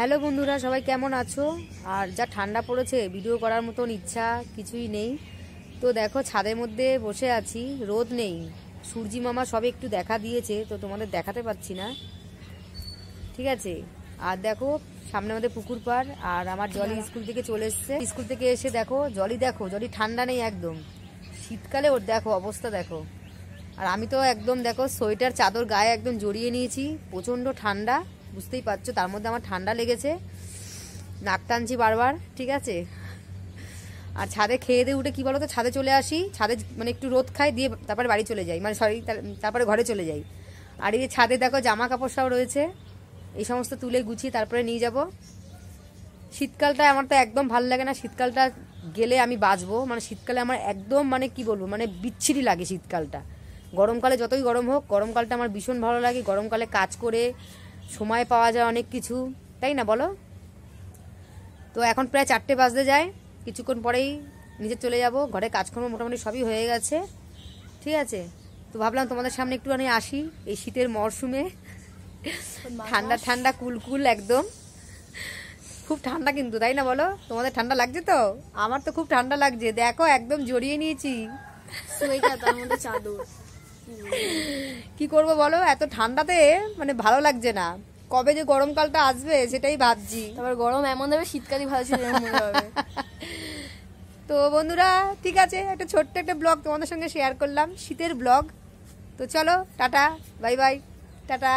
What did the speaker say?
Hello বন্ধুরা সবাই কেমন আছো আর যা ঠান্ডা পড়েছে ভিডিও করার মতন ইচ্ছা কিছুই নেই তো দেখো ছাদের মধ্যে বসে আছি রোদ নেই সূর্যি মামা সবে একটু দেখা দিয়েছে তো তোমাদের দেখাতে পাচ্ছি না ঠিক আছে আর দেখো সামনে আমাদের পুকুর পাড় আর আমার জলি হ্যাঁ। স্কুল থেকে চলে এসছে স্কুল থেকে এসে দেখো জলি দেখো জলি ঠান্ডা নেই একদম শীতকালে ওর দেখো অবস্থা দেখো আর আমি তো একদম দেখো সোয়েটার চাদর গায়ে একদম জড়িয়ে নিয়েছি প্রচণ্ড ঠান্ডা বুঝতেই পারছো তার মধ্যে আমার ঠান্ডা লেগেছে নাক টানছি বারবার ঠিক আছে আর ছাদে খেয়ে দিয়ে উঠে কী বলো তো ছাদে চলে আসি ছাদে মানে একটু রোদ খাই দিয়ে তারপরে বাড়ি চলে যাই মানে সরি তারপরে ঘরে চলে যাই আর এই ছাদে দেখো জামা কাপড় সব রয়েছে এই সমস্ত তুলে গুছিয়ে তারপরে নিয়ে যাব শীতকালটা আমার তো একদম ভালো লাগে না শীতকালটা গেলে আমি বাঁচবো মানে শীতকালে আমার একদম মানে কি বলবো মানে বিচ্ছিরি লাগে শীতকালটা গরমকালে যতই গরম হোক গরমকালটা আমার ভীষণ ভালো লাগে গরমকালে কাজ করে সময় পাওয়া যায় অনেক কিছু তাই না বলো তো এখন প্রায় চারটে বাজতে যায় কিছুক্ষণ পরেই নিজে চলে যাব ঘরে কাজকর্ম মোটামুটি সবই হয়ে গেছে ঠিক আছে তো ভাবলাম তোমাদের সামনে একটুখানি আসি এই শীতের মরশুমে ঠান্ডা ঠান্ডা কুলকুল একদম খুব ঠান্ডা কিন্তু তাই না বলো তোমাদের ঠান্ডা লাগছে তো আমার তো খুব ঠান্ডা লাগছে দেখো একদম জড়িয়ে নিয়েছি চাদর কি করব বলো এত ঠান্ডাতে মানে ভালো লাগছে না কবে যে গরমকালটা আসবে সেটাই ভাবছি তারপর গরম এমন হবে শীতকালই ভালো ছিল তো বন্ধুরা ঠিক আছে একটা ছোট্ট একটা ব্লগ তোমাদের সঙ্গে শেয়ার করলাম শীতের ব্লগ তো চলো টাটা বাই বাই টাটা